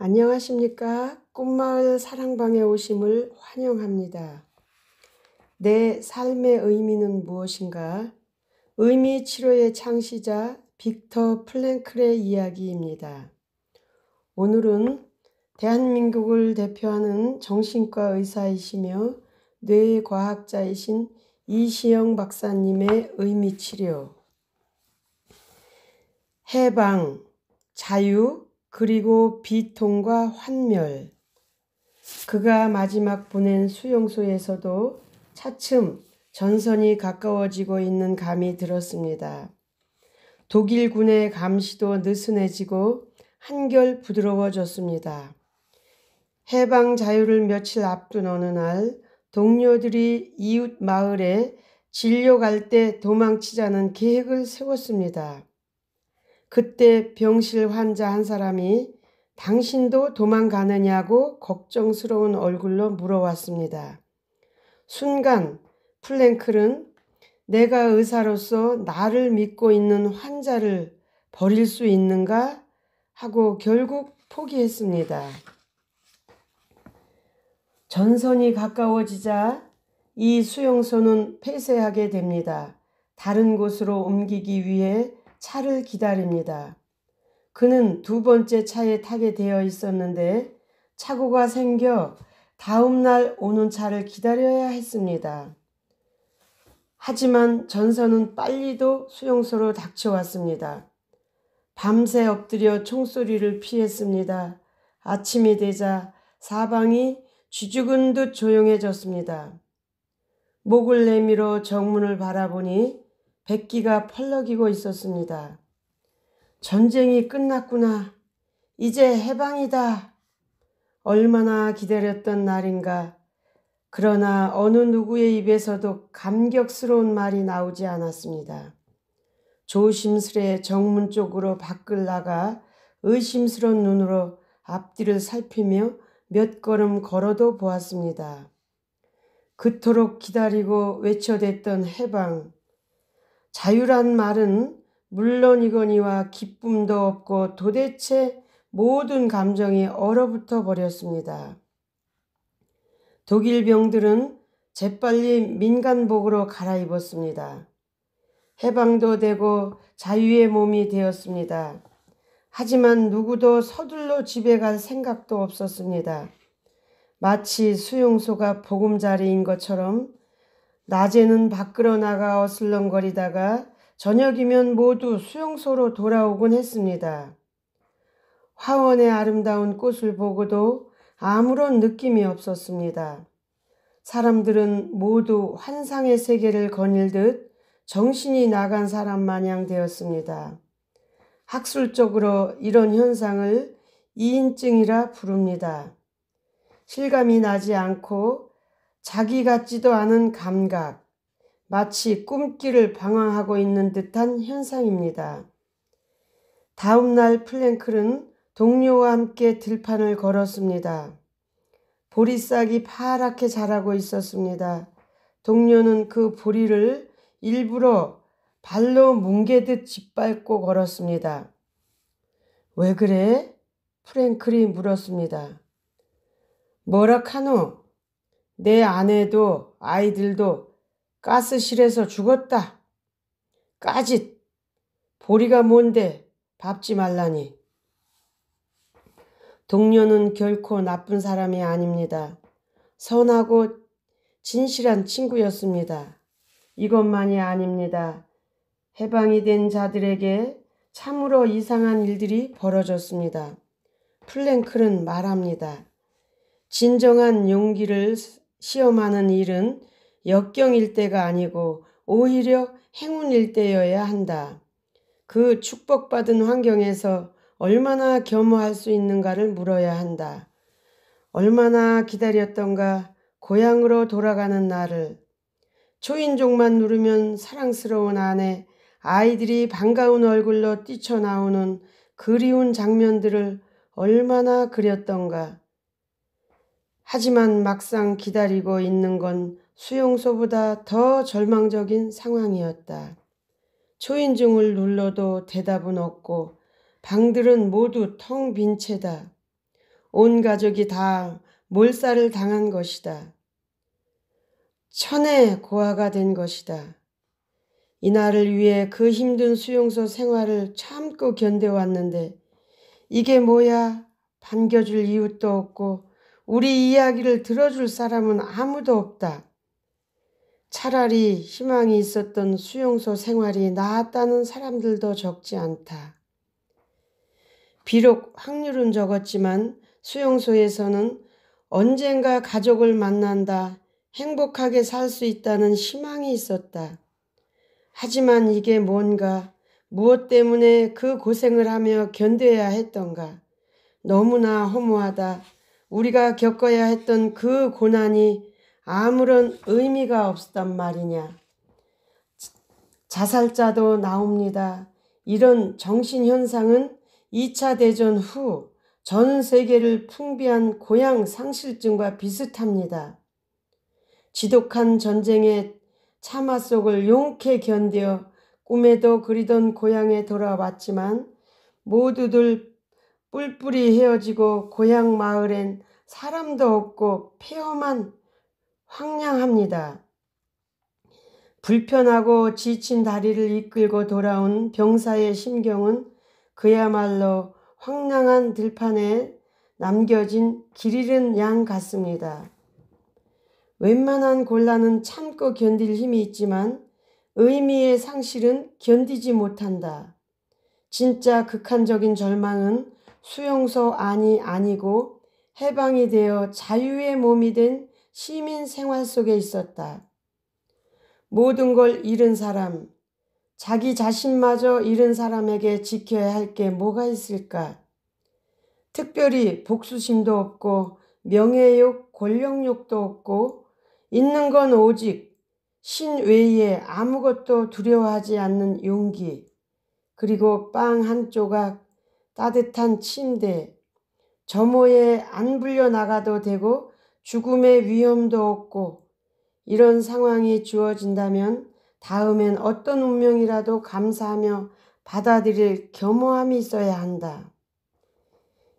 안녕하십니까? 꿈마을 사랑방에 오심을 환영합니다. 내 삶의 의미는 무엇인가? 의미 치료의 창시자 빅터 플랭클의 이야기입니다. 오늘은 대한민국을 대표하는 정신과 의사이시며 뇌과학자이신 이시영 박사님의 의미 치료. 해방, 자유, 그리고 비통과 환멸. 그가 마지막 보낸 수용소에서도 차츰 전선이 가까워지고 있는 감이 들었습니다. 독일군의 감시도 느슨해지고 한결 부드러워졌습니다. 해방 자유를 며칠 앞둔 어느 날 동료들이 이웃 마을에 진료 갈 때 도망치자는 계획을 세웠습니다. 그때 병실 환자 한 사람이 당신도 도망가느냐고 걱정스러운 얼굴로 물어왔습니다. 순간 플랭클은 내가 의사로서 나를 믿고 있는 환자를 버릴 수 있는가 하고 결국 포기했습니다. 전선이 가까워지자 이 수용소는 폐쇄하게 됩니다. 다른 곳으로 옮기기 위해 차를 기다립니다. 그는 두 번째 차에 타게 되어 있었는데 차고가 생겨 다음 날 오는 차를 기다려야 했습니다. 하지만 전선은 빨리도 수용소로 닥쳐왔습니다. 밤새 엎드려 총소리를 피했습니다. 아침이 되자 사방이 쥐죽은 듯 조용해졌습니다. 목을 내밀어 정문을 바라보니 백기가 펄럭이고 있었습니다. 전쟁이 끝났구나. 이제 해방이다. 얼마나 기다렸던 날인가. 그러나 어느 누구의 입에서도 감격스러운 말이 나오지 않았습니다. 조심스레 정문 쪽으로 밖을 나가 의심스러운 눈으로 앞뒤를 살피며 몇 걸음 걸어도 보았습니다. 그토록 기다리고 외쳐댔던 해방. 자유란 말은 물론이거니와 기쁨도 없고 도대체 모든 감정이 얼어붙어 버렸습니다. 독일 병들은 재빨리 민간복으로 갈아입었습니다. 해방도 되고 자유의 몸이 되었습니다. 하지만 누구도 서둘러 집에 갈 생각도 없었습니다. 마치 수용소가 보금자리인 것처럼 낮에는 밖으로 나가 어슬렁거리다가 저녁이면 모두 수용소로 돌아오곤 했습니다. 화원의 아름다운 꽃을 보고도 아무런 느낌이 없었습니다. 사람들은 모두 환상의 세계를 거닐듯 정신이 나간 사람 마냥 되었습니다. 학술적으로 이런 현상을 이인증이라 부릅니다. 실감이 나지 않고 자기 같지도 않은 감각, 마치 꿈길을 방황하고 있는 듯한 현상입니다. 다음 날 플랭클은 동료와 함께 들판을 걸었습니다. 보리싹이 파랗게 자라고 있었습니다. 동료는 그 보리를 일부러 발로 뭉개듯 짓밟고 걸었습니다. 왜 그래? 프랭클이 물었습니다. 뭐라 카노? 내 아내도 아이들도 가스실에서 죽었다. 까짓! 보리가 뭔데 밟지 말라니. 동료는 결코 나쁜 사람이 아닙니다. 선하고 진실한 친구였습니다. 이것만이 아닙니다. 해방이 된 자들에게 참으로 이상한 일들이 벌어졌습니다. 플랭크는 말합니다. 진정한 용기를 시험하는 일은 역경일 때가 아니고 오히려 행운일 때여야 한다. 그 축복받은 환경에서 얼마나 겸허할 수 있는가를 물어야 한다. 얼마나 기다렸던가 고향으로 돌아가는 날을 초인종만 누르면 사랑스러운 아내, 아이들이 반가운 얼굴로 뛰쳐나오는 그리운 장면들을 얼마나 그렸던가. 하지만 막상 기다리고 있는 건 수용소보다 더 절망적인 상황이었다. 초인종을 눌러도 대답은 없고 방들은 모두 텅 빈 채다. 온 가족이 다 몰살을 당한 것이다. 천의 고아가 된 것이다. 이날을 위해 그 힘든 수용소 생활을 참고 견뎌왔는데 이게 뭐야 반겨줄 이웃도 없고 우리 이야기를 들어줄 사람은 아무도 없다. 차라리 희망이 있었던 수용소 생활이 나았다는 사람들도 적지 않다. 비록 확률은 적었지만 수용소에서는 언젠가 가족을 만난다, 행복하게 살 수 있다는 희망이 있었다. 하지만 이게 뭔가, 무엇 때문에 그 고생을 하며 견뎌야 했던가, 너무나 허무하다. 우리가 겪어야 했던 그 고난이 아무런 의미가 없었단 말이냐. 자살자도 나옵니다. 이런 정신현상은 2차 대전 후 전 세계를 풍비한 고향 상실증과 비슷합니다. 지독한 전쟁의 참화 속을 용케 견뎌 꿈에도 그리던 고향에 돌아왔지만 모두들 뿔뿔이 헤어지고 고향 마을엔 사람도 없고 폐허만 황량합니다. 불편하고 지친 다리를 이끌고 돌아온 병사의 심경은 그야말로 황량한 들판에 남겨진 길 잃은 양 같습니다. 웬만한 곤란은 참고 견딜 힘이 있지만 의미의 상실은 견디지 못한다. 진짜 극한적인 절망은 수용소 안이 아니고 해방이 되어 자유의 몸이 된 시민 생활 속에 있었다. 모든 걸 잃은 사람, 자기 자신마저 잃은 사람에게 지켜야 할 게 뭐가 있을까? 특별히 복수심도 없고 명예욕, 권력욕도 없고 있는 건 오직 신 외에 아무것도 두려워하지 않는 용기, 그리고 빵 한 조각, 따뜻한 침대, 점호에 안 불려 나가도 되고 죽음의 위험도 없고 이런 상황이 주어진다면 다음엔 어떤 운명이라도 감사하며 받아들일 겸허함이 있어야 한다.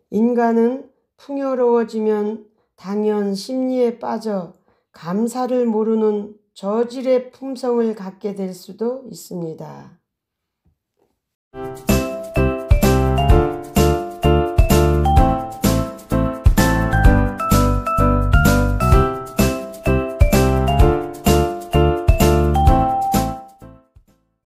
인간은 풍요로워지면 당연 심리에 빠져 감사를 모르는 저질의 품성을 갖게 될 수도 있습니다.